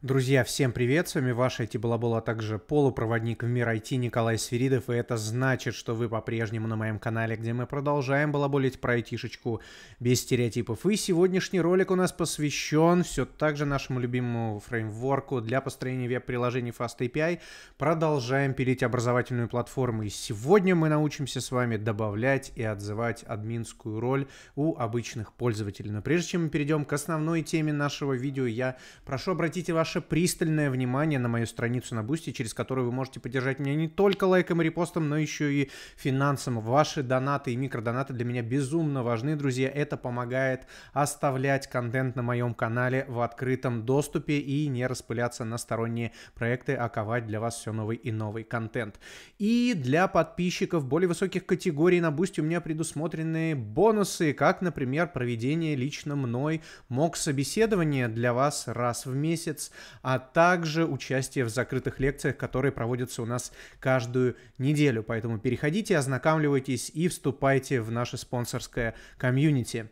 Друзья, всем привет, с вами ваш IT-балабол, а также полупроводник в мир IT Николай Свиридов, и это значит, что вы по-прежнему на моем канале, где мы продолжаем балаболить про айтишечку без стереотипов. И сегодняшний ролик у нас посвящен все так же нашему любимому фреймворку для построения веб-приложений Fast API. Продолжаем пилить образовательную платформу, и сегодня мы научимся с вами добавлять и отзывать админскую роль у обычных пользователей. Но прежде чем мы перейдем к основной теме нашего видео, я прошу обратить ваше ваше пристальное внимание на мою страницу на Бусти, через которую вы можете поддержать меня не только лайком и репостом, но еще и финансом. Ваши донаты и микродонаты для меня безумно важны, друзья. Это помогает оставлять контент на моем канале в открытом доступе и не распыляться на сторонние проекты, а ковать для вас все новый и новый контент. И для подписчиков более высоких категорий на Бусти у меня предусмотрены бонусы, как, например, проведение лично мной мог собеседования для вас раз в месяц, а также участие в закрытых лекциях, которые проводятся у нас каждую неделю. Поэтому переходите, ознакомливайтесь и вступайте в наше спонсорское комьюнити.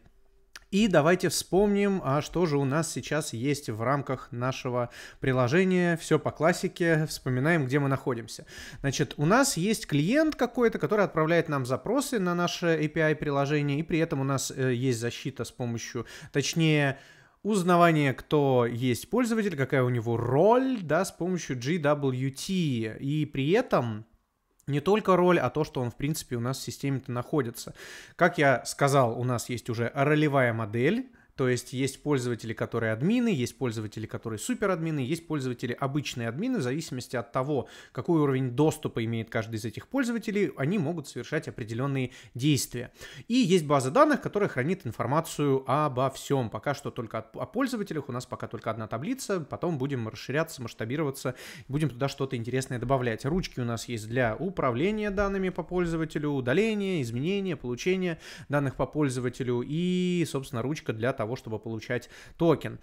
И давайте вспомним, а что же у нас сейчас есть в рамках нашего приложения. Все по классике, вспоминаем, где мы находимся. Значит, у нас есть клиент какой-то, который отправляет нам запросы на наше API-приложение, и при этом у нас э, есть защита с помощью, точнее, узнавание, кто есть пользователь, какая у него роль, да, с помощью GWT. И при этом не только роль, а то, что он, в принципе, у нас в системе-то находится. Как я сказал, у нас есть уже ролевая модель, то есть есть пользователи, которые админы, есть пользователи, которые суперадмины, есть пользователи обычные админы. В зависимости от того, какой уровень доступа имеет каждый из этих пользователей, они могут совершать определенные действия. И есть база данных, которая хранит информацию обо всем. Пока что только о пользователях. У нас пока только одна таблица. Потом будем расширяться, масштабироваться. Будем туда что-то интересное добавлять. Ручки у нас есть для управления данными по пользователю, удаления, изменения, получения данных по пользователю и, собственно, ручка для того, того, чтобы получать токен.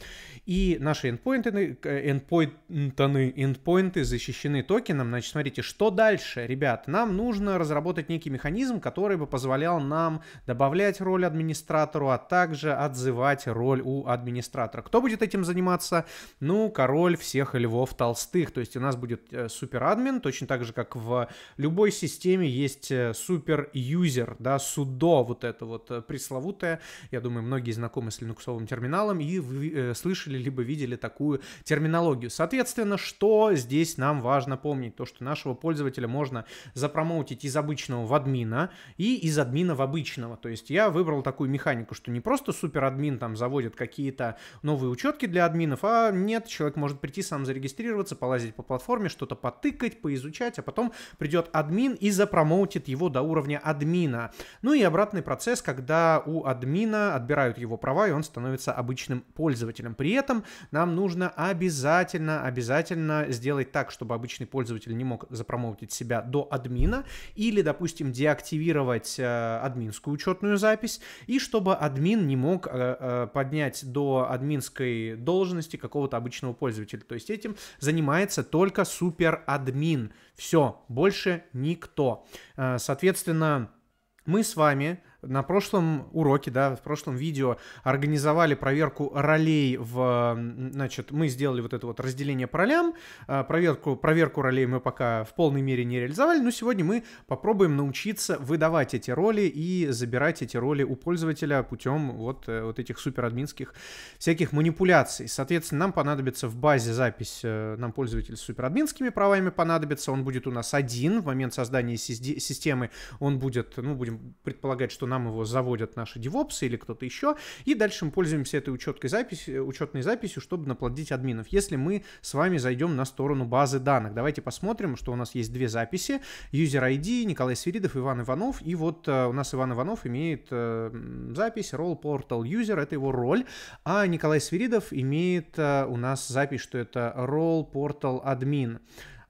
И наши эндпоинты, эндпоинты, эндпоинты защищены токеном. Значит, смотрите, что дальше, ребят? Нам нужно разработать некий механизм, который бы позволял нам добавлять роль администратору, а также отзывать роль у администратора. Кто будет этим заниматься? Ну, король всех львов толстых. То есть у нас будет э, суперадмин, точно так же, как в любой системе есть э, супер-юзер, да, судо вот это вот э, пресловутое. Я думаю, многие знакомы с Linux линуксовым терминалом и вы э, слышали либо видели такую терминологию. Соответственно, что здесь нам важно помнить? То, что нашего пользователя можно запромоутить из обычного в админа и из админа в обычного. То есть я выбрал такую механику, что не просто суперадмин там заводит какие-то новые учетки для админов, а нет, человек может прийти сам зарегистрироваться, полазить по платформе, что-то потыкать, поизучать, а потом придет админ и запромоутит его до уровня админа. Ну и обратный процесс, когда у админа отбирают его права, и он он становится обычным пользователем. При этом нам нужно обязательно, обязательно сделать так, чтобы обычный пользователь не мог запромоутить себя до админа или, допустим, деактивировать э, админскую учетную запись и чтобы админ не мог э, э, поднять до админской должности какого-то обычного пользователя. То есть этим занимается только супер админ. Все, больше никто. Соответственно, мы с вами на прошлом уроке, да, в прошлом видео организовали проверку ролей в... Значит, мы сделали вот это вот разделение по ролям. А, проверку, проверку ролей мы пока в полной мере не реализовали, но сегодня мы попробуем научиться выдавать эти роли и забирать эти роли у пользователя путем вот, э, вот этих суперадминских всяких манипуляций. Соответственно, нам понадобится в базе запись, э, нам пользователь с суперадминскими правами понадобится, он будет у нас один в момент создания системы, он будет, ну, будем предполагать, что нам его заводят наши DevOps или кто-то еще, и дальше мы пользуемся этой учеткой записи, э, учетной записью, чтобы наплодить админов. Если мы с вами зайдем на сторону базы данных, давайте посмотрим, что у нас есть две записи, user ID, Николай Свиридов, Иван Иванов, и вот э, у нас Иван Иванов имеет э, запись role portal user, это его роль, а Николай Свиридов имеет у нас запись, что это role portal admin.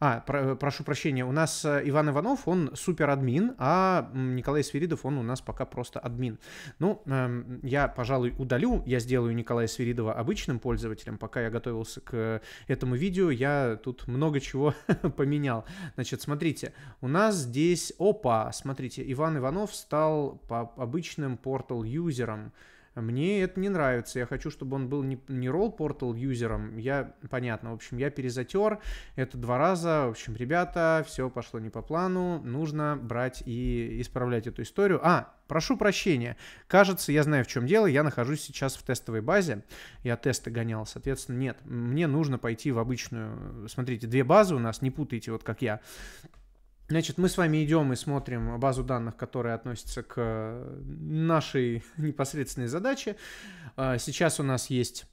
А, про, э, прошу прощения, у нас э, Иван Иванов, он супер-админ, а Николай Свиридов, он у нас пока просто админ. Ну, эм, я, пожалуй, удалю, я сделаю Николая Свиридова обычным пользователем. Пока я готовился к этому видео, я тут много чего поменял. Значит, смотрите, у нас здесь, опа, смотрите, Иван Иванов стал по обычным портал-юзером. Мне это не нравится. Я хочу, чтобы он был не, не Roll Portal юзером. Я, понятно, в общем, я перезатер это два раза. В общем, ребята, все пошло не по плану. Нужно брать и исправлять эту историю. А, прошу прощения. Кажется, я знаю, в чем дело. Я нахожусь сейчас в тестовой базе. Я тесты гонял, соответственно, нет. Мне нужно пойти в обычную... Смотрите, две базы у нас, не путайте, вот как я. Значит, мы с вами идем и смотрим базу данных, которая относится к э, нашей непосредственной задаче. А, сейчас у нас есть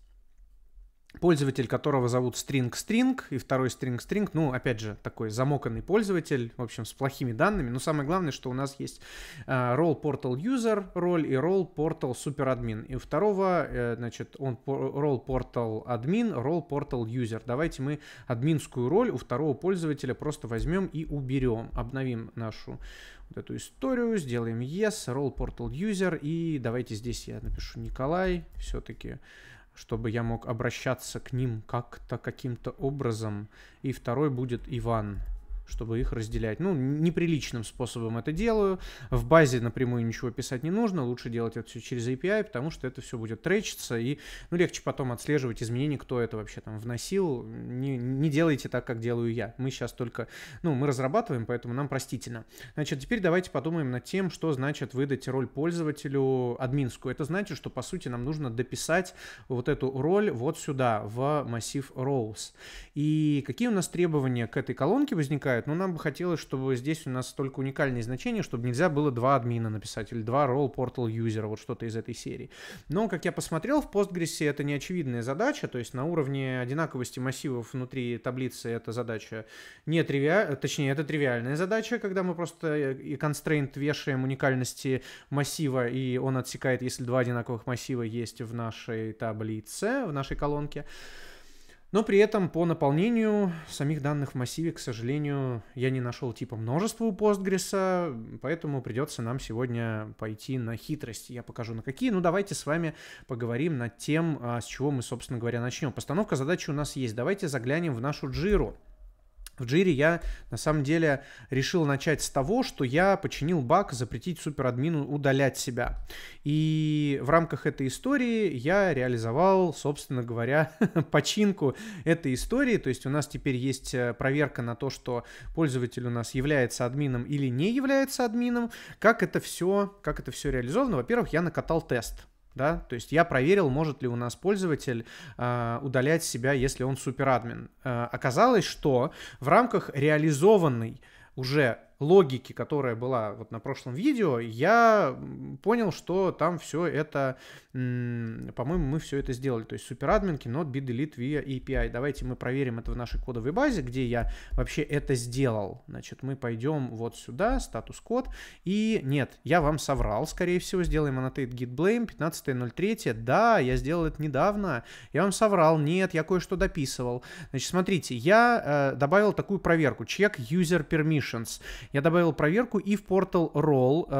пользователь, которого зовут string string, и второй string string, ну, опять же, такой замоканный пользователь, в общем, с плохими данными. Но самое главное, что у нас есть э, role portal user роль и role portal super admin. И у второго, э, значит, он role portal admin, role portal user. Давайте мы админскую роль у второго пользователя просто возьмем и уберем, обновим нашу вот эту историю, сделаем yes, role portal user, и давайте здесь я напишу Николай, все-таки чтобы я мог обращаться к ним как-то каким-то образом. И второй будет Иван чтобы их разделять. Ну, неприличным способом это делаю. В базе напрямую ничего писать не нужно, лучше делать это все через API, потому что это все будет тречиться, и ну, легче потом отслеживать изменения, кто это вообще там вносил. Не, не делайте так, как делаю я. Мы сейчас только, ну, мы разрабатываем, поэтому нам простительно. Значит, теперь давайте подумаем над тем, что значит выдать роль пользователю админскую. Это значит, что, по сути, нам нужно дописать вот эту роль вот сюда, в массив roles. И какие у нас требования к этой колонке возникают? помогают, но нам бы хотелось, чтобы здесь у нас только уникальные значения, чтобы нельзя было два админа написать или два role portal user, вот что-то из этой серии. Но, как я посмотрел, в Postgres это не очевидная задача, то есть на уровне одинаковости массивов внутри таблицы эта задача не тривиальная, точнее, это тривиальная задача, когда мы просто э, и constraint вешаем уникальности массива, и он отсекает, если два одинаковых массива есть в нашей таблице, в нашей колонке. Но при этом по наполнению самих данных в массиве, к сожалению, я не нашел типа множества у Postgres, поэтому придется нам сегодня пойти на хитрость. Я покажу на какие. Ну, давайте с вами поговорим над тем, а, с чего мы, собственно говоря, начнем. Постановка задачи у нас есть. Давайте заглянем в нашу джиру. В Джире я на самом деле решил начать с того, что я починил баг запретить суперадмину удалять себя. И в рамках этой истории я реализовал, собственно говоря, починку этой истории. То есть у нас теперь есть э, проверка на то, что пользователь у нас является админом или не является админом. Как это все, как это все реализовано? Во-первых, я накатал тест да, то есть я проверил, может ли у нас пользователь э, удалять себя, если он суперадмин. Э, оказалось, что в рамках реализованной уже логики, которая была вот на прошлом видео, я понял, что там все это, по-моему, мы все это сделали. То есть суперадминки not be delete via API. Давайте мы проверим это в нашей кодовой базе, где я вообще это сделал. Значит, мы пойдем вот сюда, статус-код, и нет, я вам соврал, скорее всего, сделаем annotate git blame 15.03. Да, я сделал это недавно, я вам соврал, нет, я кое-что дописывал. Значит, смотрите, я э, добавил такую проверку, check user permissions. Я добавил проверку и в Portal Role, э,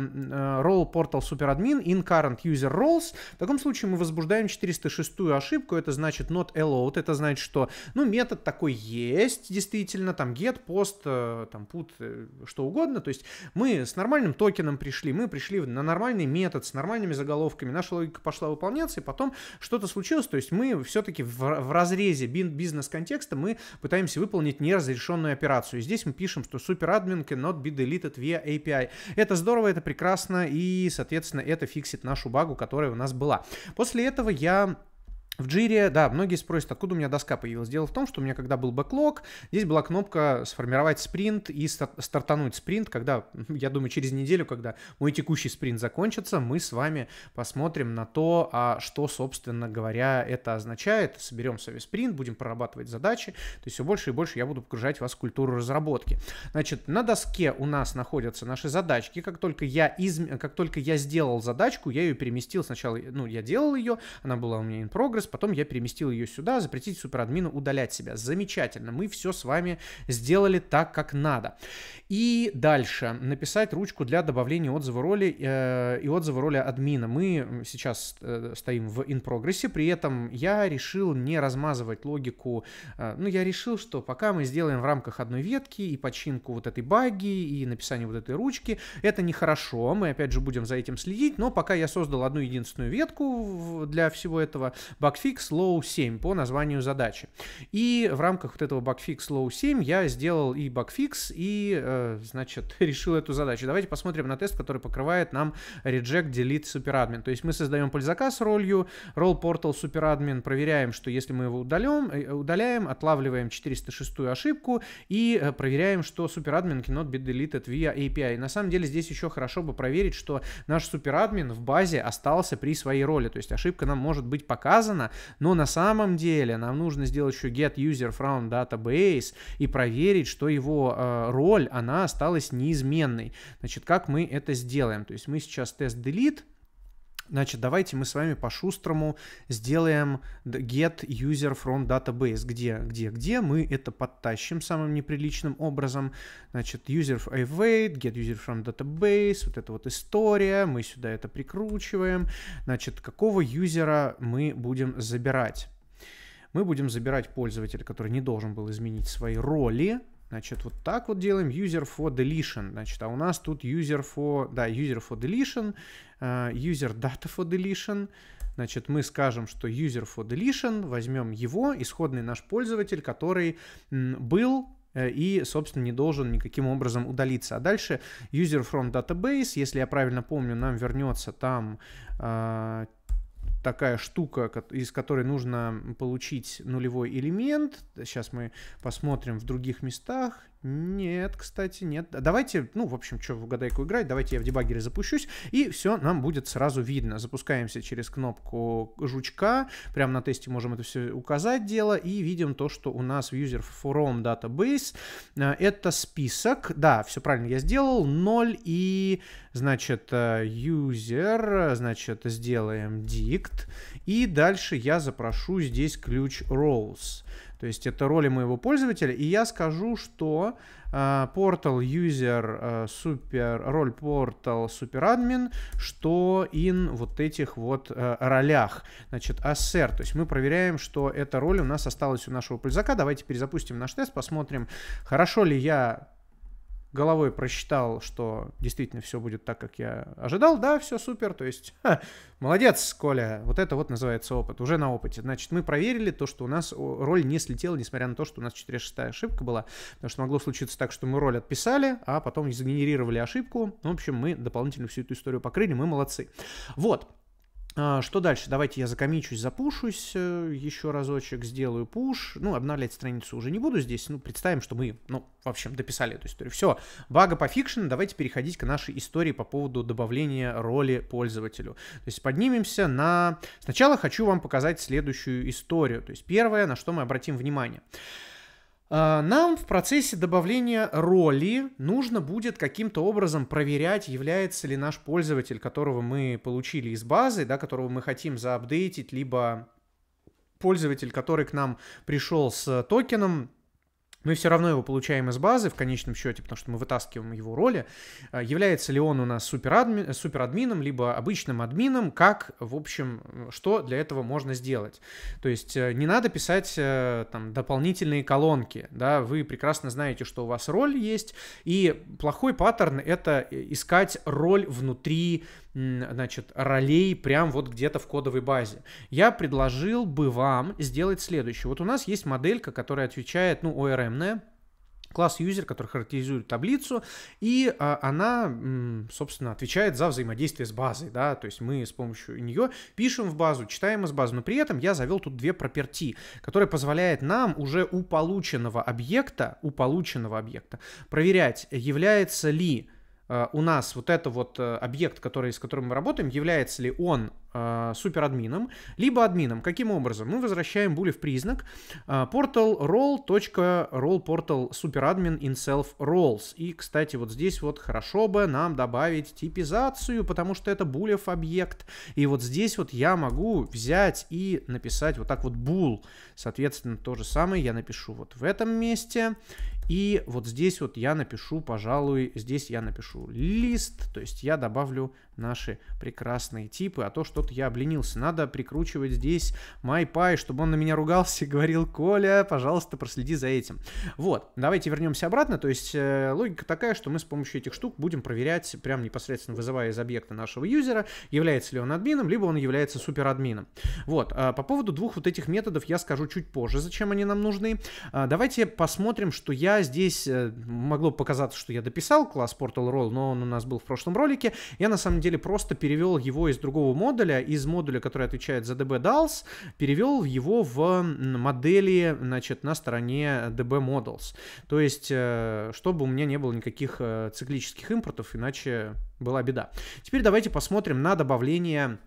э, Role Portal SuperAdmin in current user roles. В таком случае мы возбуждаем 406 ошибку, это значит not allowed, это значит, что, ну, метод такой есть, действительно, там get, post, э, там put, что угодно, то есть мы с нормальным токеном пришли, мы пришли на нормальный метод с нормальными заголовками, наша логика пошла выполняться, и потом что-то случилось, то есть мы все-таки в, в разрезе бизнес-контекста мы пытаемся выполнить неразрешенную операцию. И здесь мы пишем, что суперадмин admin cannot be deleted via API. Это здорово, это прекрасно, и, соответственно, это фиксит нашу багу, которая у нас была. После этого я в Jira, да, многие спросят, откуда у меня доска появилась. Дело в том, что у меня когда был бэклог, здесь была кнопка «Сформировать спринт» и «Стартануть спринт», когда, я думаю, через неделю, когда мой текущий спринт закончится, мы с вами посмотрим на то, а что, собственно говоря, это означает. Соберем себе спринт, будем прорабатывать задачи. То есть все больше и больше я буду погружать вас в культуру разработки. Значит, на доске у нас находятся наши задачки. Как только я, изм, как только я сделал задачку, я ее переместил сначала, ну, я делал ее, она была у меня in progress, потом я переместил ее сюда, запретить суперадмину удалять себя. Замечательно, мы все с вами сделали так, как надо. И дальше, написать ручку для добавления отзыва роли э, и отзыва роли админа. Мы сейчас э, стоим в in progress, при этом я решил не размазывать логику, э, ну, я решил, что пока мы сделаем в рамках одной ветки и починку вот этой баги, и написание вот этой ручки, это нехорошо, мы опять же будем за этим следить, но пока я создал одну единственную ветку для всего этого, баг багфикс low 7 по названию задачи. И в рамках вот этого багфикс low 7 я сделал и багфикс, и, э, значит, решил эту задачу. Давайте посмотрим на тест, который покрывает нам reject, delete, superadmin. То есть мы создаем пользака с ролью, role portal superadmin, проверяем, что если мы его удалим, э, удаляем, отлавливаем 406 ошибку и э, проверяем, что superadmin cannot be deleted via API. На самом деле здесь еще хорошо бы проверить, что наш суперадмин в базе остался при своей роли. То есть ошибка нам может быть показана, классно, но на самом деле нам нужно сделать еще get user from database и проверить, что его э, роль, она осталась неизменной. Значит, как мы это сделаем? То есть мы сейчас тест delete Значит, давайте мы с вами по-шустрому сделаем get user from database. Где, где, где мы это подтащим самым неприличным образом. Значит, user await, э, get user from database, вот эта вот история, мы сюда это прикручиваем. Значит, какого юзера мы будем забирать? Мы будем забирать пользователя, который не должен был изменить свои роли. Значит, вот так вот делаем user for deletion. Значит, а у нас тут user for, да, user for deletion, э, user data for deletion. Значит, мы скажем, что user for deletion, возьмем его, исходный наш пользователь, который был э, и, собственно, не должен никаким образом удалиться. А дальше user from database, если я правильно помню, нам вернется там э, такая штука, из которой нужно получить нулевой элемент. Сейчас мы посмотрим в других местах. Нет, кстати, нет. Давайте, ну, в общем, что в угадайку играть, давайте я в дебагере запущусь, и все нам будет сразу видно. Запускаемся через кнопку жучка, прямо на тесте можем это все указать дело, и видим то, что у нас в user forum database. Э, это список, да, все правильно я сделал, 0 и, значит, э, user, значит, сделаем dict, и дальше я запрошу здесь ключ roles. То есть это роли моего пользователя. И я скажу, что э, portal user э, super, роль portal super admin, что in вот этих вот э, ролях. Значит, assert. То есть мы проверяем, что эта роль у нас осталась у нашего пользователя. Давайте перезапустим наш тест, посмотрим, хорошо ли я головой просчитал, что действительно все будет так, как я ожидал, да, все супер, то есть, ха, молодец, Коля, вот это вот называется опыт, уже на опыте. Значит, мы проверили то, что у нас роль не слетела, несмотря на то, что у нас 4-6 ошибка была, потому что могло случиться так, что мы роль отписали, а потом загенерировали ошибку, в общем, мы дополнительно всю эту историю покрыли, мы молодцы. Вот, а, что дальше? Давайте я закомичусь, запушусь, э, еще разочек сделаю пуш. Ну, обновлять страницу уже не буду здесь. Ну, представим, что мы, ну, в общем, дописали эту историю. Все, бага по фикшн. Давайте переходить к нашей истории по поводу добавления роли пользователю. То есть поднимемся на... Сначала хочу вам показать следующую историю. То есть первое, на что мы обратим Внимание. А, нам в процессе добавления роли нужно будет каким-то образом проверять, является ли наш пользователь, которого мы получили из базы, да, которого мы хотим заапдейтить, либо пользователь, который к нам пришел с токеном, мы все равно его получаем из базы в конечном счете, потому что мы вытаскиваем его роли. А, является ли он у нас суперадми, суперадмином, либо обычным админом, как, в общем, что для этого можно сделать. То есть э, не надо писать э, там дополнительные колонки, да, вы прекрасно знаете, что у вас роль есть, и плохой паттерн — это э, искать роль внутри значит, ролей прям вот где-то в кодовой базе. Я предложил бы вам сделать следующее. Вот у нас есть моделька, которая отвечает, ну, ORM называемая класс user, который характеризует таблицу, и а, она, собственно, отвечает за взаимодействие с базой, да, то есть мы с помощью нее пишем в базу, читаем из базы, но при этом я завел тут две проперти, которые позволяют нам уже у полученного объекта, у полученного объекта проверять, является ли Э, у нас вот это вот э, объект, который, с которым мы работаем, является ли он э, суперадмином, либо админом. Каким образом? Мы возвращаем булев признак э, portal role. role portal superadmin in self roles. И, кстати, вот здесь вот хорошо бы нам добавить типизацию, потому что это булев объект. И вот здесь вот я могу взять и написать вот так вот bool. Соответственно, то же самое я напишу вот в этом месте. И вот здесь вот я напишу, пожалуй, здесь я напишу лист, то есть я добавлю наши прекрасные типы, а то что-то я обленился. Надо прикручивать здесь MyPy, чтобы он на меня ругался и говорил, Коля, пожалуйста, проследи за этим. Вот, давайте вернемся обратно. То есть э, логика такая, что мы с помощью этих штук будем проверять, прям непосредственно вызывая из объекта нашего юзера, является ли он админом, либо он является суперадмином. Вот, э, по поводу двух вот этих методов я скажу чуть позже, зачем они нам нужны. Э, давайте посмотрим, что я здесь, э, могло показаться, что я дописал класс Portal Role, но он у нас был в прошлом ролике. Я на самом деле деле просто перевел его из другого модуля, из модуля, который отвечает за DB DALS, перевел его в модели, значит, на стороне DB Models. То есть, э, чтобы у меня не было никаких э, циклических импортов, иначе была беда. Теперь давайте посмотрим на добавление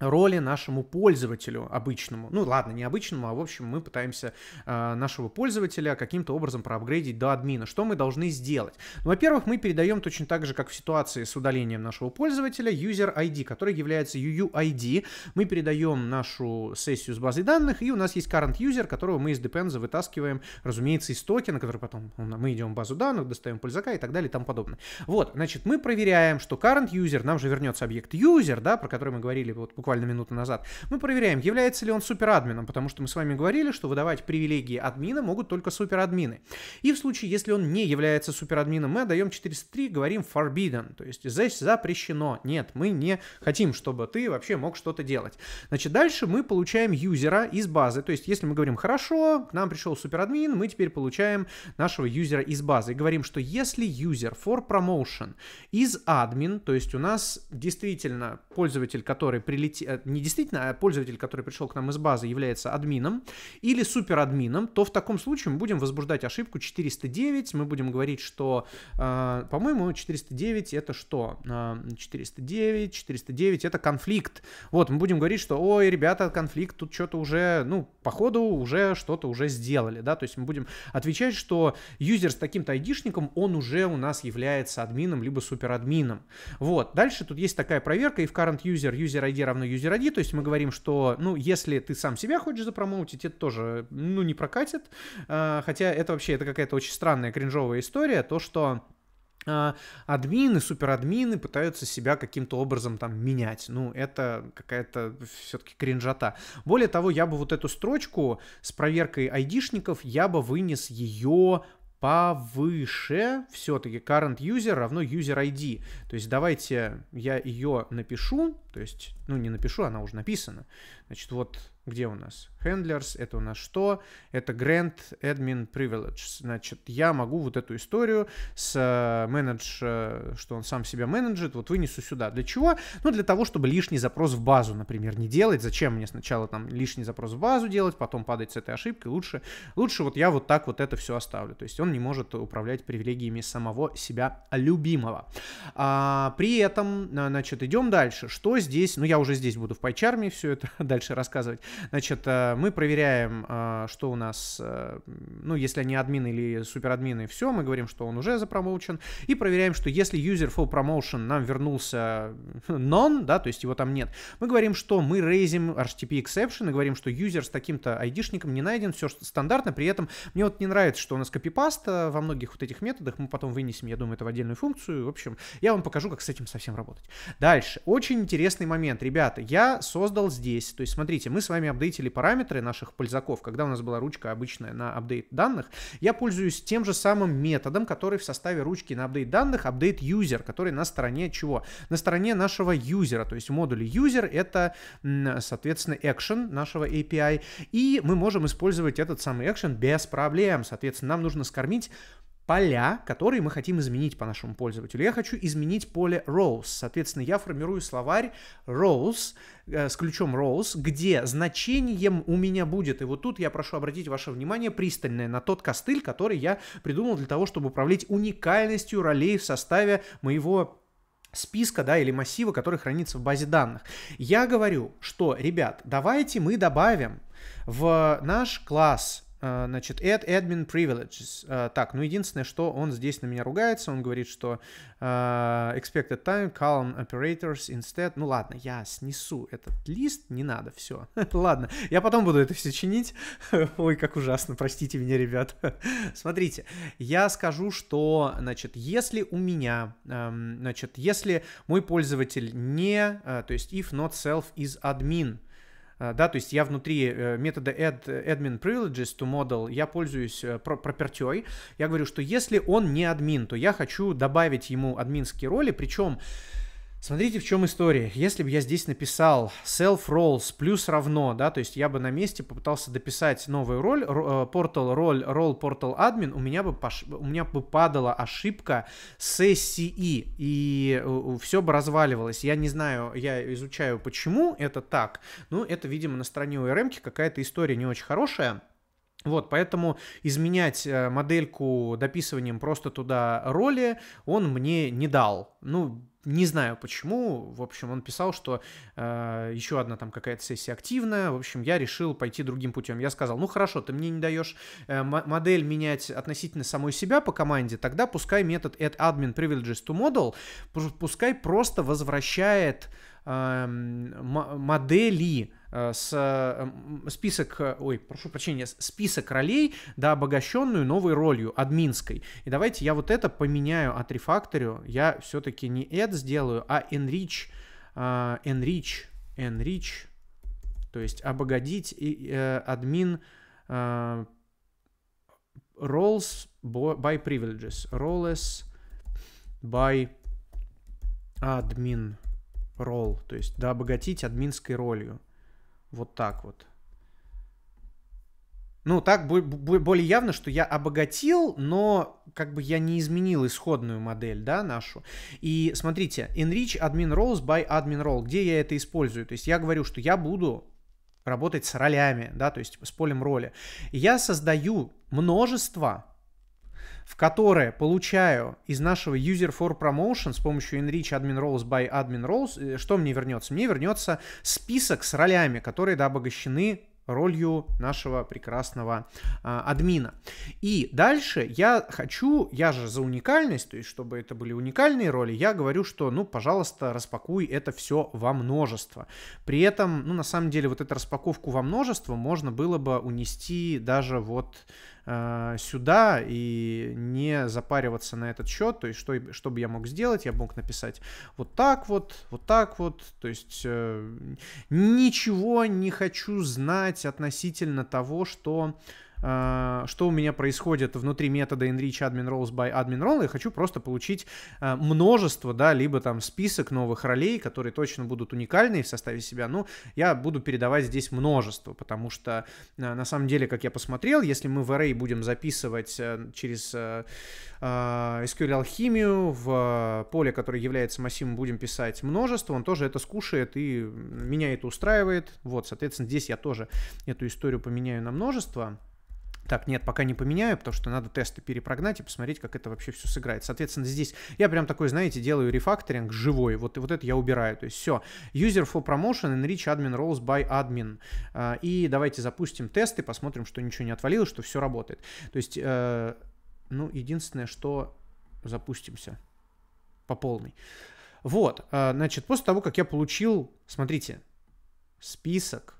роли нашему пользователю обычному. Ну ладно, не обычному, а в общем мы пытаемся э, нашего пользователя каким-то образом проапгрейдить до админа. Что мы должны сделать? Ну, во-первых, мы передаем точно так же, как в ситуации с удалением нашего пользователя, user ID, который является UUID. Мы передаем нашу сессию с базой данных, и у нас есть current user, которого мы из depends вытаскиваем, разумеется, из токена, который потом мы идем в базу данных, достаем пользака и так далее и тому подобное. Вот, значит, мы проверяем, что current user, нам же вернется объект user, да, про который мы говорили вот буквально минуту назад, мы проверяем, является ли он суперадмином, потому что мы с вами говорили, что выдавать привилегии админа могут только суперадмины. И в случае, если он не является суперадмином, мы отдаем 403, говорим forbidden, то есть здесь запрещено. Нет, мы не хотим, чтобы ты вообще мог что-то делать. Значит, дальше мы получаем юзера из базы, то есть если мы говорим «хорошо, к нам пришел суперадмин, мы теперь получаем нашего юзера из базы» и говорим, что если юзер for promotion из admin то есть у нас действительно пользователь, который прилетел прийти, э, не действительно, а пользователь, который пришел к нам из базы, является админом или суперадмином, то в таком случае мы будем возбуждать ошибку 409, мы будем говорить, что, э, по-моему, 409 это что? 409, э, 409 это конфликт. Вот, мы будем говорить, что, ой, ребята, конфликт, тут что-то уже, ну, походу уже что-то уже сделали, да, то есть мы будем отвечать, что юзер с таким-то айдишником, он уже у нас является админом, либо суперадмином. Вот, дальше тут есть такая проверка, и в current user, user ID равно постоянную юзер ID, то есть мы говорим, что, ну, если ты сам себя хочешь запромоутить, это тоже, ну, не прокатит, а, хотя это вообще, это какая-то очень странная кринжовая история, то, что а, админы, суперадмины пытаются себя каким-то образом там менять. Ну, это какая-то все-таки кринжата. Более того, я бы вот эту строчку с проверкой айдишников, я бы вынес ее повыше все-таки current user равно user ID. То есть давайте я ее напишу, то есть, ну не напишу, она уже написана. Значит, вот где у нас? Handlers, это у нас что? Это Grant Admin Privilege. Значит, я могу вот эту историю с э, менедж, э, что он сам себя менеджит, вот вынесу сюда. Для чего? Ну, для того, чтобы лишний запрос в базу, например, не делать. Зачем мне сначала там лишний запрос в базу делать, потом падать с этой ошибкой? Лучше, лучше вот я вот так вот это все оставлю. То есть он не может управлять привилегиями самого себя любимого. А, при этом, значит, идем дальше. Что здесь? Ну, я уже здесь буду в пайчарме все это дальше рассказывать. Значит, э, мы проверяем, э, что у нас, э, ну, если они админы или суперадмины, все, мы говорим, что он уже запромоучен, и проверяем, что если user for promotion нам вернулся non да, то есть его там нет, мы говорим, что мы рейзим HTTP exception и говорим, что user с таким-то айдишником не найден, все стандартно, при этом мне вот не нравится, что у нас копипаста во многих вот этих методах, мы потом вынесем, я думаю, это в отдельную функцию, в общем, я вам покажу, как с этим совсем работать. Дальше, очень интересный момент, ребята, я создал здесь, то есть смотрите, мы с вами сами апдейтили параметры наших пользаков, когда у нас была ручка обычная на апдейт данных, я пользуюсь тем же самым методом, который в составе ручки на апдейт данных, апдейт user, который на стороне чего? На стороне нашего юзера, то есть модуль user это, соответственно, action нашего API, и мы можем использовать этот самый action без проблем, соответственно, нам нужно скормить поля, которые мы хотим изменить по нашему пользователю. Я хочу изменить поле roles. Соответственно, я формирую словарь roles э, с ключом roles, где значением у меня будет, и вот тут я прошу обратить ваше внимание пристальное на тот костыль, который я придумал для того, чтобы управлять уникальностью ролей в составе моего списка, да, или массива, который хранится в базе данных. Я говорю, что, ребят, давайте мы добавим в наш класс Э, значит, add admin privileges. Э, так, ну единственное, что он здесь на меня ругается, он говорит, что э, expected time, column operators instead. Ну ладно, я снесу этот лист, не надо, все. ладно, я потом буду это все чинить. Ой, как ужасно, простите меня, ребят. Смотрите, я скажу, что, значит, если у меня, эм, значит, если мой пользователь не, то есть if not self is admin, Э, да, то есть я внутри э, метода add, admin privileges to model, я пользуюсь э, пропертей, я говорю, что если он не админ, то я хочу добавить ему админские роли, причем Смотрите, в чем история. Если бы я здесь написал self roles плюс равно, да, то есть я бы на месте попытался дописать новую роль, э, portal роль, roll portal admin, у меня бы, пош... у меня бы падала ошибка сессии, e, и э, все бы разваливалось. Я не знаю, я изучаю, почему это так. Ну, это, видимо, на стороне URM какая-то история не очень хорошая. Вот, поэтому изменять э, модельку дописыванием просто туда роли он мне не дал. Ну, не знаю почему. В общем, он писал, что э, еще одна там какая-то сессия активная. В общем, я решил пойти другим путем. Я сказал, ну хорошо, ты мне не даешь э, модель менять относительно самой себя по команде, тогда пускай метод add admin privileges to model, пускай просто возвращает Эм, модели э, с эм, список, э, ой, прошу прощения, список ролей, да, обогащенную новой ролью, админской. И давайте я вот это поменяю, отрефакторю. Я все-таки не add сделаю, а enrich, э, enrich, enrich, то есть обогатить и, админ roles by privileges, roles by admin рол, то есть да, обогатить админской ролью. Вот так вот. Ну, так более явно, что я обогатил, но как бы я не изменил исходную модель, да, нашу. И смотрите, enrich admin roles by admin role, где я это использую. То есть я говорю, что я буду работать с ролями, да, то есть с полем роли. я создаю множество в которое получаю из нашего user for promotion с помощью enrich admin roles by admin roles, э, что мне вернется? Мне вернется список с ролями, которые да, обогащены ролью нашего прекрасного а, админа. И дальше я хочу, я же за уникальность, то есть чтобы это были уникальные роли, я говорю, что, ну, пожалуйста, распакуй это все во множество. При этом, ну, на самом деле, вот эту распаковку во множество можно было бы унести даже вот Э, сюда и не запариваться на этот счет. То есть, что, что бы я мог сделать? Я мог написать вот так вот, вот так вот. То есть, э, ничего не хочу знать относительно того, что а, что у меня происходит внутри метода enrich admin roles by admin role. Я хочу просто получить а, множество, да, либо там список новых ролей, которые точно будут уникальные в составе себя. Ну, я буду передавать здесь множество, потому что а, на самом деле, как я посмотрел, если мы в array будем записывать э, через э, SQL алхимию в поле, которое является массивом, будем писать множество, он тоже это скушает и меня это устраивает. Вот, соответственно, здесь я тоже эту историю поменяю на множество так, нет, пока не поменяю, потому что надо тесты перепрогнать и посмотреть, как это вообще все сыграет. Соответственно, здесь я прям такой, знаете, делаю рефакторинг живой, вот, вот это я убираю, то есть все. User for promotion, enrich admin roles by admin. А, и давайте запустим тесты, посмотрим, что ничего не отвалилось, что все работает. То есть, э, ну, единственное, что запустимся по полной. Вот, а, значит, после того, как я получил, смотрите, список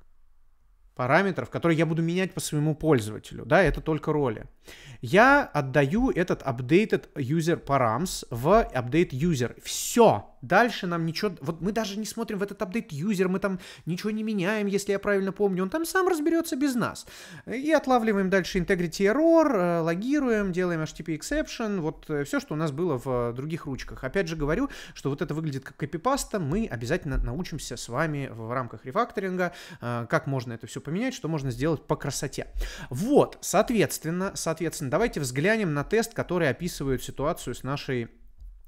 параметров, которые я буду менять по своему пользователю, да, это только роли. Я отдаю этот updated user params в update user. Все. Дальше нам ничего... Вот мы даже не смотрим в этот апдейт юзер, мы там ничего не меняем, если я правильно помню. Он там сам разберется без нас. И отлавливаем дальше integrity error, э, логируем, делаем HTTP exception, вот э, все, что у нас было в э, других ручках. Опять же говорю, что вот это выглядит как копипаста, мы обязательно научимся с вами в рамках рефакторинга, как можно это все поменять, что можно сделать по красоте. Вот, соответственно, соответственно, давайте взглянем на тест, который описывает ситуацию с нашей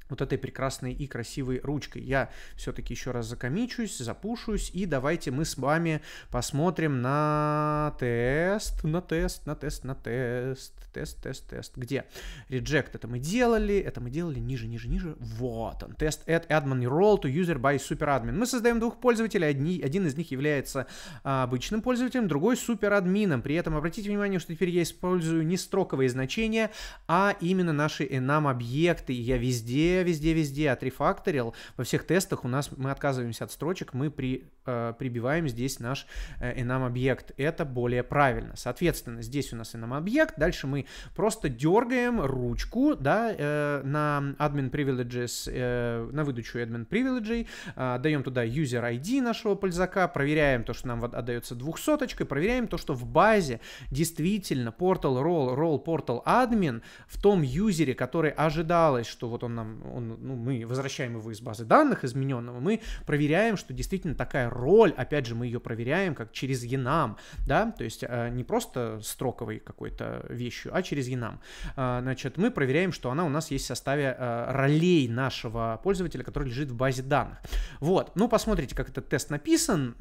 вот этой прекрасной и красивой ручкой. Я все-таки еще раз закомичусь, запушусь, и давайте мы с вами посмотрим на тест, на тест, на тест, на тест, тест, тест, тест. Где? Reject это мы делали, это мы делали ниже, ниже, ниже. Вот он. Тест add admin role to user by super admin. Мы создаем двух пользователей, одни, один из них является а, обычным пользователем, другой супер админом. При этом обратите внимание, что теперь я использую не строковые значения, а именно наши enum объекты. Я везде везде, везде, отрефакторил. Во всех тестах у нас мы отказываемся от строчек, мы при, э, прибиваем здесь наш э, enum-объект. Это более правильно. Соответственно, здесь у нас enum-объект, дальше мы просто дергаем ручку да, э, на admin privileges, э, на выдачу admin privileges, э, даем туда user ID нашего пользака, проверяем то, что нам отдается двухсоточкой, проверяем то, что в базе действительно portal role, role portal admin в том юзере, который ожидалось, что вот он нам он, ну, мы возвращаем его из базы данных измененного, мы проверяем, что действительно такая роль, опять же, мы ее проверяем как через enum, да, то есть э, не просто строковой какой-то вещью, а через enum. Э, значит, мы проверяем, что она у нас есть в составе э, ролей нашего пользователя, который лежит в базе данных. Вот, ну, посмотрите, как этот тест написан.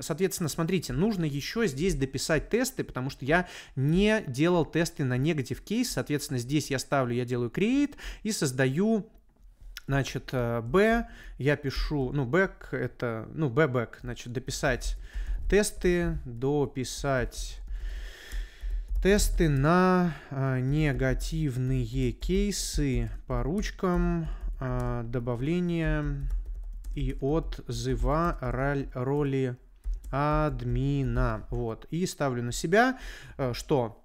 Соответственно, смотрите, нужно еще здесь дописать тесты, потому что я не делал тесты на негатив кейс, соответственно, здесь я ставлю, я делаю create и создаю Значит, B э, я пишу, ну, back это, ну, bback, значит, дописать тесты, дописать тесты на э, негативные кейсы по ручкам, э, добавления и отзыва роли админа. Вот. И ставлю на себя, что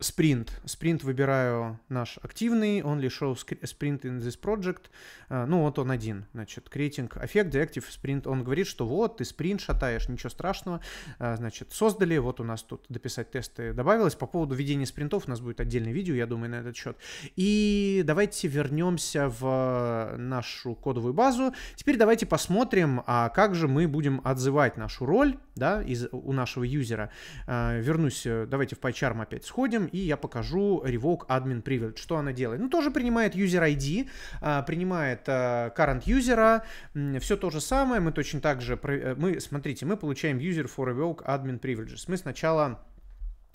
спринт. Спринт выбираю наш активный, он only show sprint in this project. А, ну, вот он один. Значит, creating effect, deactive спринт, Он говорит, что вот, ты спринт шатаешь, ничего страшного. А, значит, создали, вот у нас тут дописать тесты добавилось. По поводу ведения спринтов у нас будет отдельное видео, я думаю, на этот счет. И давайте вернемся в нашу кодовую базу. Теперь давайте посмотрим, а как же мы будем отзывать нашу роль, да, из, у нашего юзера. А, вернусь, э, давайте в PyCharm опять сходим нажимаем, и я покажу Revoke Admin Privilege. Что она делает? Ну, тоже принимает User ID, а, принимает а, Current User, все то же самое. Мы точно так же, э, мы, смотрите, мы получаем User for Revoke Admin Privileges. Мы сначала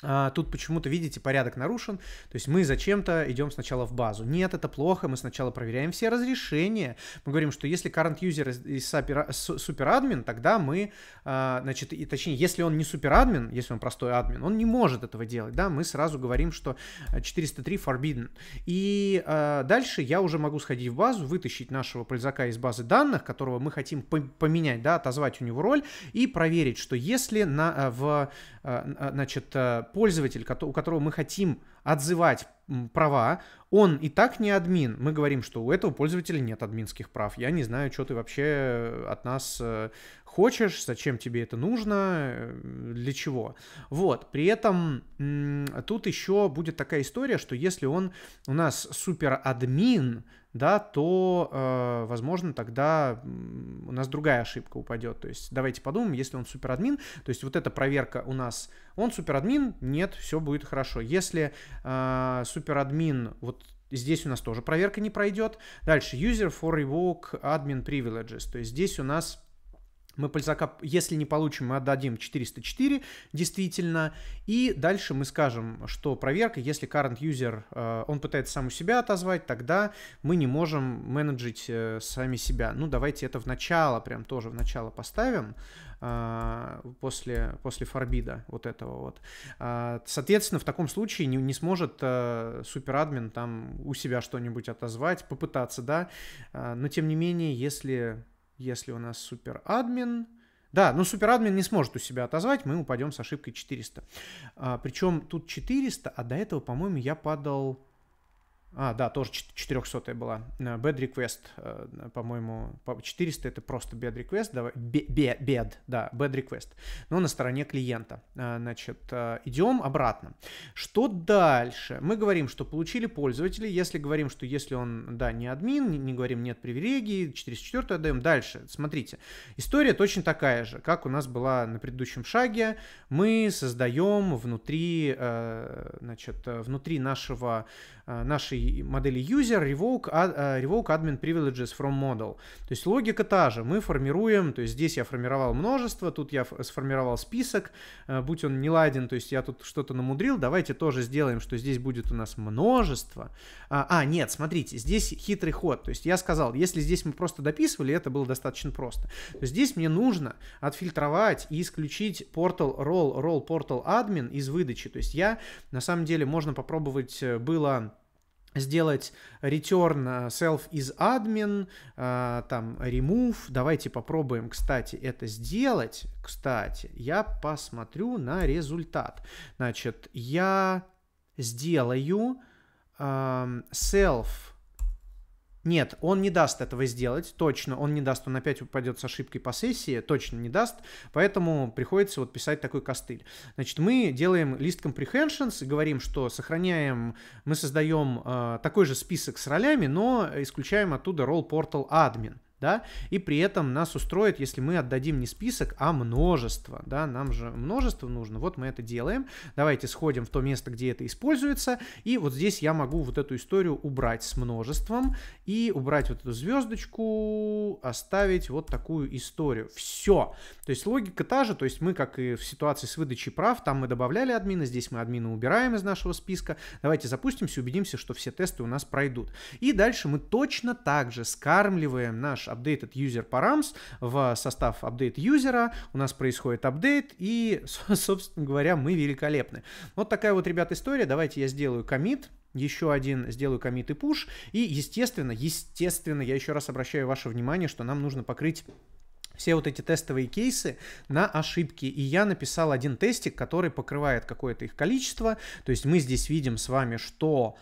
а, тут почему-то, видите, порядок нарушен, то есть мы зачем-то идем сначала в базу. Нет, это плохо, мы сначала проверяем все разрешения. Мы говорим, что если current user из суперадмин, тогда мы, а, значит, и точнее, если он не суперадмин, если он простой админ, он не может этого делать, да, мы сразу говорим, что 403 а, forbidden. И дальше я уже могу сходить в базу, вытащить нашего пользака из базы данных, которого мы хотим поменять, да, отозвать у него роль и проверить, что если на, в, значит, пользователь, у которого мы хотим отзывать права, он и так не админ. Мы говорим, что у этого пользователя нет админских прав. Я не знаю, что ты вообще э, от нас э, хочешь, зачем тебе это нужно, э, для чего. Вот, при этом тут еще будет такая история, что если он у нас супер админ, да, то, э, возможно, тогда у нас другая ошибка упадет. То есть давайте подумаем, если он суперадмин, то есть вот эта проверка у нас, он суперадмин, нет, все будет хорошо. Если э, суперадмин вот Здесь у нас тоже проверка не пройдет. Дальше user for revoke admin privileges. То есть здесь у нас мы Пользака, если не получим, мы отдадим 404, действительно. И дальше мы скажем, что проверка, если current user, э, он пытается сам у себя отозвать, тогда мы не можем менеджить э, сами себя. Ну, давайте это в начало, прям тоже в начало поставим э, после, после форбида вот этого вот. Соответственно, в таком случае не, не сможет суперадмин там у себя что-нибудь отозвать, попытаться, да, но тем не менее, если если у нас супер админ, да, но ну, супер админ не сможет у себя отозвать, мы упадем с ошибкой 400. А, причем тут 400, а до этого, по-моему, я падал а, да, тоже 400 была. Э, bad Request, э, по-моему, 400 это просто Bad Request, давай, bad, да, Bad Request, но на стороне клиента. Э, значит, идем обратно. Что дальше? Мы говорим, что получили пользователи, если говорим, что если он, да, не админ, не говорим нет привилегий, 404 отдаем. Дальше, смотрите, история точно такая же, как у нас была на предыдущем шаге. Мы создаем внутри, значит, внутри нашего Э, нашей модели user revoke, э, revoke admin privileges from model. То есть логика та же. Мы формируем, то есть здесь я формировал множество, тут я сформировал список, э, будь он не ладен, то есть я тут что-то намудрил, давайте тоже сделаем, что здесь будет у нас множество. А, а, нет, смотрите, здесь хитрый ход. То есть я сказал, если здесь мы просто дописывали, это было достаточно просто. То здесь мне нужно отфильтровать и исключить portal role, role portal admin из выдачи. То есть я, на самом деле, можно попробовать было сделать return э, self из admin, э, там remove. Давайте попробуем, кстати, это сделать. Кстати, я посмотрю на результат. Значит, я сделаю эм, self нет, он не даст этого сделать, точно, он не даст, он опять упадет с ошибкой по сессии, точно не даст, поэтому приходится вот писать такой костыль. Значит, мы делаем лист comprehensions, говорим, что сохраняем, мы создаем э, такой же список с ролями, но исключаем оттуда role portal admin да, и при этом нас устроит, если мы отдадим не список, а множество, да, нам же множество нужно, вот мы это делаем, давайте сходим в то место, где это используется, и вот здесь я могу вот эту историю убрать с множеством и убрать вот эту звездочку, оставить вот такую историю, все, то есть логика та же, то есть мы, как и в ситуации с выдачей прав, там мы добавляли админа, здесь мы админа убираем из нашего списка, давайте запустимся, убедимся, что все тесты у нас пройдут, и дальше мы точно так же скармливаем наш updated user params в состав update юзера, у нас происходит апдейт, и, собственно говоря, мы великолепны. Вот такая вот, ребят, история. Давайте я сделаю комит, еще один сделаю комит и пуш. И, естественно, естественно, я еще раз обращаю ваше внимание, что нам нужно покрыть все вот эти тестовые кейсы на ошибки. И я написал один тестик, который покрывает какое-то их количество. То есть мы здесь видим с вами, что...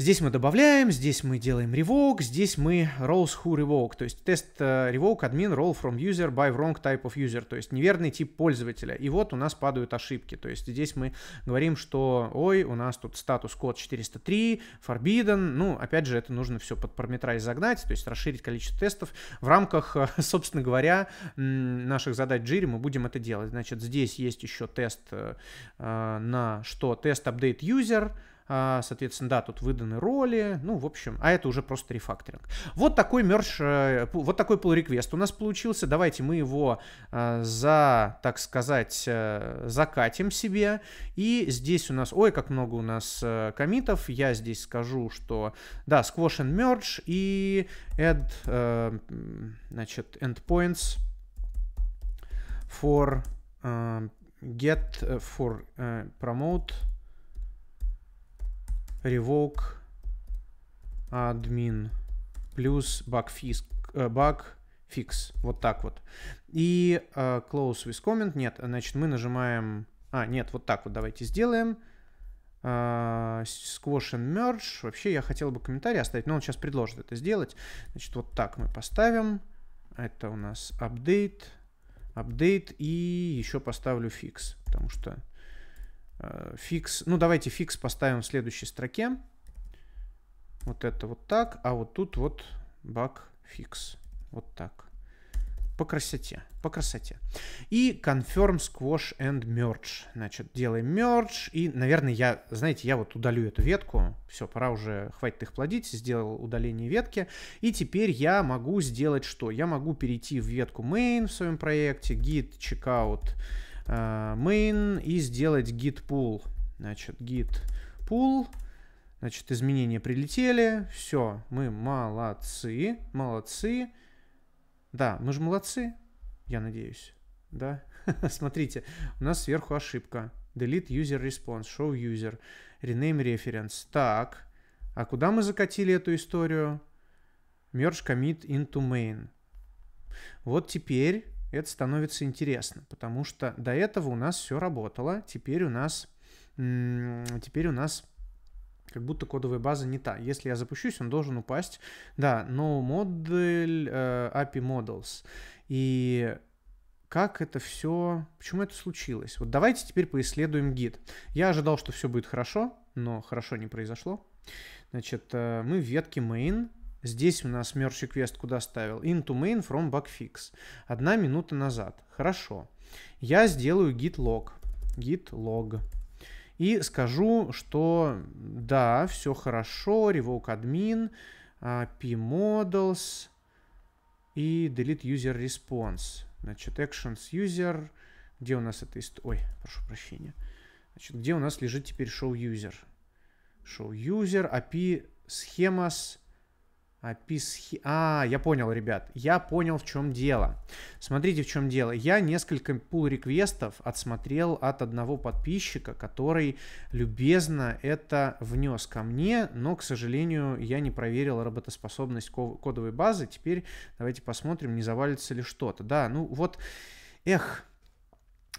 Здесь мы добавляем, здесь мы делаем revoke, здесь мы roles who revoke, то есть тест э, revoke admin role from user by wrong type of user, то есть неверный тип пользователя. И вот у нас падают ошибки, то есть здесь мы говорим, что ой, у нас тут статус код 403, forbidden, ну, опять же, это нужно все под параметрайз загнать, то есть расширить количество тестов. В рамках, э, собственно говоря, наших задач Jira мы будем это делать. Значит, здесь есть еще тест э, на что? Тест update user, а, соответственно, да, тут выданы роли. Ну, в общем, а это уже просто рефакторинг. Вот такой мерж, э, вот такой pull request у нас получился. Давайте мы его э, за, так сказать, э, закатим себе. И здесь у нас, ой, как много у нас комитов. Я здесь скажу, что, да, squash and merge и add, значит, endpoints for get, for promote revoke admin плюс bugfix, bugfix. Э, вот так вот. И uh, close with comment. Нет, значит, мы нажимаем... А, нет, вот так вот давайте сделаем. Uh, squash and merge. Вообще я хотел бы комментарий оставить, но он сейчас предложит это сделать. Значит, вот так мы поставим. Это у нас update. Update. И еще поставлю fix, потому что Э, фикс, ну давайте фикс поставим в следующей строке. Вот это вот так, а вот тут вот баг фикс. Вот так. По красоте, по красоте. И confirm, squash and merge. Значит, делаем merge. И, наверное, я, знаете, я вот удалю эту ветку. Все, пора уже, хватит их плодить. Сделал удаление ветки. И теперь я могу сделать что? Я могу перейти в ветку main в своем проекте, git, checkout, Э, main и сделать git pull. Значит, git pull. Значит, изменения прилетели. Все, мы молодцы, молодцы. Да, мы же молодцы, я надеюсь. Да? Смотрите, у нас сверху ошибка. Delete user response, show user, rename reference. Так, а куда мы закатили эту историю? Merge commit into main. Вот теперь это становится интересно, потому что до этого у нас все работало, теперь у нас, теперь у нас как будто кодовая база не та. Если я запущусь, он должен упасть. Да, но модель э, API models. И как это все, почему это случилось? Вот давайте теперь поисследуем гид. Я ожидал, что все будет хорошо, но хорошо не произошло. Значит, э, мы в ветке main Здесь у нас мерчи квест куда ставил? Into main from bugfix. Одна минута назад. Хорошо. Я сделаю git log. Git log. И скажу, что да, все хорошо, revoke admin, а, p-models и delete user response. Значит, actions user, где у нас это... Ой, прошу прощения. Значит, где у нас лежит теперь show user? Show user, API schemas, Описхи... А, я понял, ребят. Я понял, в чем дело. Смотрите, в чем дело. Я несколько пул-реквестов отсмотрел от одного подписчика, который любезно это внес ко мне, но, к сожалению, я не проверил работоспособность кодовой базы. Теперь давайте посмотрим, не завалится ли что-то. Да, ну вот, эх,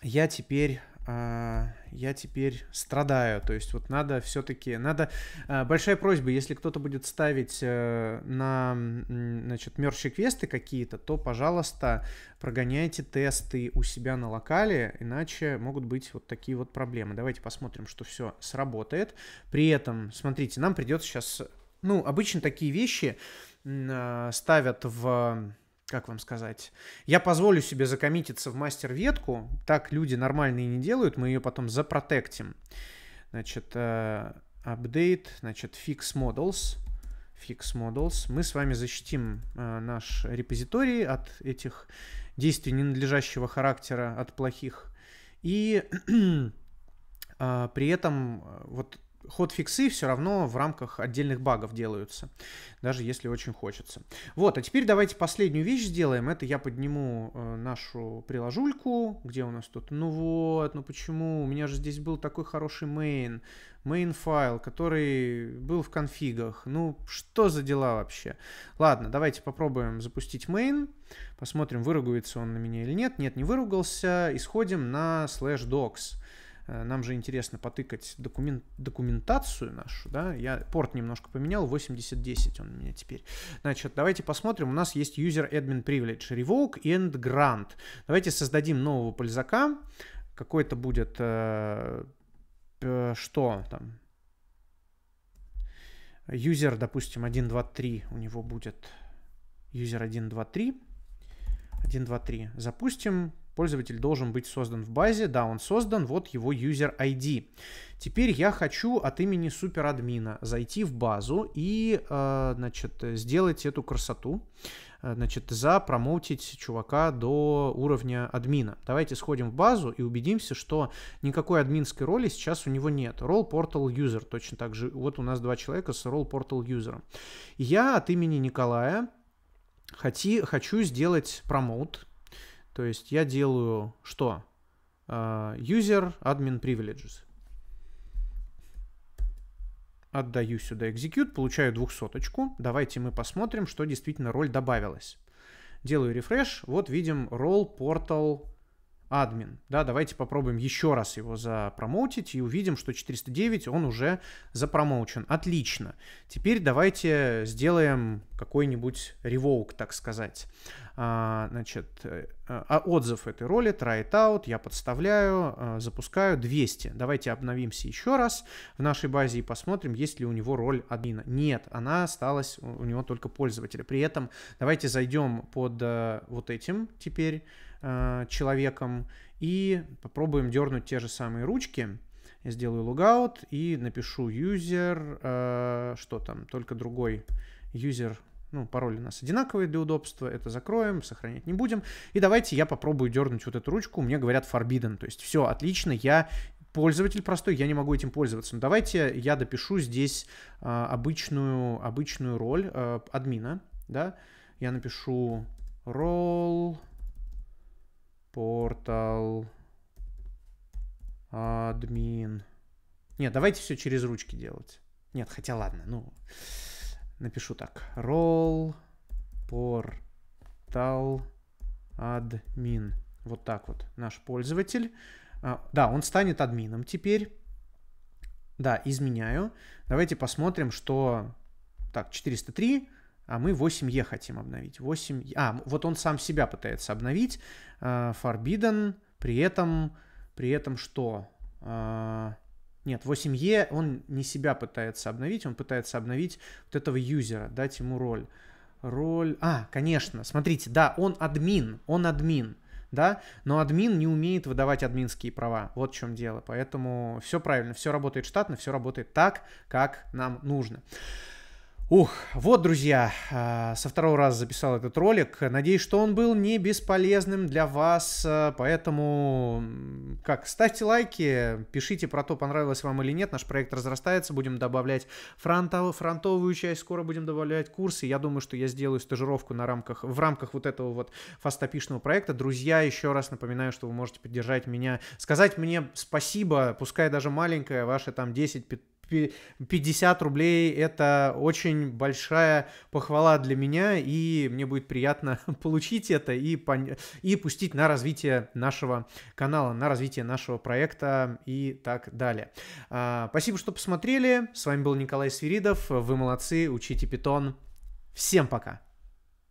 я теперь а, я теперь страдаю. То есть вот надо все-таки, надо... А, большая просьба, если кто-то будет ставить э, на, значит, мерчие квесты какие-то, то, пожалуйста, прогоняйте тесты у себя на локале, иначе могут быть вот такие вот проблемы. Давайте посмотрим, что все сработает. При этом, смотрите, нам придется сейчас... Ну, обычно такие вещи а, ставят в как вам сказать, я позволю себе закоммититься в мастер-ветку, так люди нормальные не делают, мы ее потом запротектим. Значит, э, update, значит, fix models, fix models. Мы с вами защитим э, наш репозиторий от этих действий ненадлежащего характера, от плохих. И э, при этом вот ход-фиксы все равно в рамках отдельных багов делаются, даже если очень хочется. Вот, а теперь давайте последнюю вещь сделаем. Это я подниму э, нашу приложульку. Где у нас тут? Ну вот, ну почему? У меня же здесь был такой хороший main, main файл, который был в конфигах. Ну, что за дела вообще? Ладно, давайте попробуем запустить main. Посмотрим, выругается он на меня или нет. Нет, не выругался. Исходим на slash docs. Э, нам же интересно потыкать документ, документацию нашу, да, я порт немножко поменял, 8010 он у меня теперь. Значит, давайте посмотрим, у нас есть user admin privilege, revoke and grant. Давайте создадим нового пользака, какой-то будет, э, э, что там, User, допустим, 1, 2, 3 у него будет, user 1, 2, 3, 1, 2, 3, запустим, Пользователь должен быть создан в базе. Да, он создан. Вот его user ID. Теперь я хочу от имени суперадмина зайти в базу и, э, значит, сделать эту красоту. Э, значит, запромоутить чувака до уровня админа. Давайте сходим в базу и убедимся, что никакой админской роли сейчас у него нет. Role Portal User точно так же. Вот у нас два человека с Role Portal User. Я от имени Николая хочу сделать промоут то есть я делаю что? А, user admin privileges. Отдаю сюда execute, получаю двухсоточку. Давайте мы посмотрим, что действительно роль добавилась. Делаю refresh, вот видим role portal админ. Да, давайте попробуем еще раз его запромоутить и увидим, что 409 он уже запромоучен. Отлично. Теперь давайте сделаем какой-нибудь ревоук, так сказать. А, значит, э, а, отзыв этой роли, try it out, я подставляю, э, запускаю 200. Давайте обновимся еще раз в нашей базе и посмотрим, есть ли у него роль админа. Нет, она осталась у него только пользователя. При этом давайте зайдем под э, вот этим теперь э, человеком и попробуем дернуть те же самые ручки. Я сделаю логаут и напишу user, э, что там, только другой user, ну, пароль у нас одинаковый для удобства, это закроем, сохранять не будем. И давайте я попробую дернуть вот эту ручку, мне говорят forbidden, то есть все, отлично, я пользователь простой, я не могу этим пользоваться. Но давайте я допишу здесь э, обычную, обычную роль э, админа, да, я напишу role Портал. Админ. Нет, давайте все через ручки делать. Нет, хотя ладно, ну, напишу так. Roll, портал, админ. Вот так вот наш пользователь. А, да, он станет админом теперь. Да, изменяю. Давайте посмотрим, что... Так, 403 а мы 8E хотим обновить. 8... А, вот он сам себя пытается обновить. Э, forbidden, при этом, при этом что? Э, нет, 8 е он не себя пытается обновить, он пытается обновить вот этого юзера, дать ему роль. Роль... А, конечно, смотрите, да, он админ, он админ да, но админ не умеет выдавать админские права, вот в чем дело, поэтому все правильно, все работает штатно, все работает так, как нам нужно. Ух, вот, друзья, э, со второго раза записал этот ролик. Надеюсь, что он был не бесполезным для вас, э, поэтому как, ставьте лайки, пишите про то, понравилось вам или нет. Наш проект разрастается, будем добавлять фронтов, фронтовую часть, скоро будем добавлять курсы. Я думаю, что я сделаю стажировку на рамках, в рамках вот этого вот фастопишного проекта. Друзья, еще раз напоминаю, что вы можете поддержать меня, сказать мне спасибо, пускай даже маленькое, ваши там 10, 15, 50 рублей это очень большая похвала для меня, и мне будет приятно получить это и, пон... и пустить на развитие нашего канала, на развитие нашего проекта и так далее. А, спасибо, что посмотрели. С вами был Николай Свиридов. Вы молодцы, учите питон. Всем пока!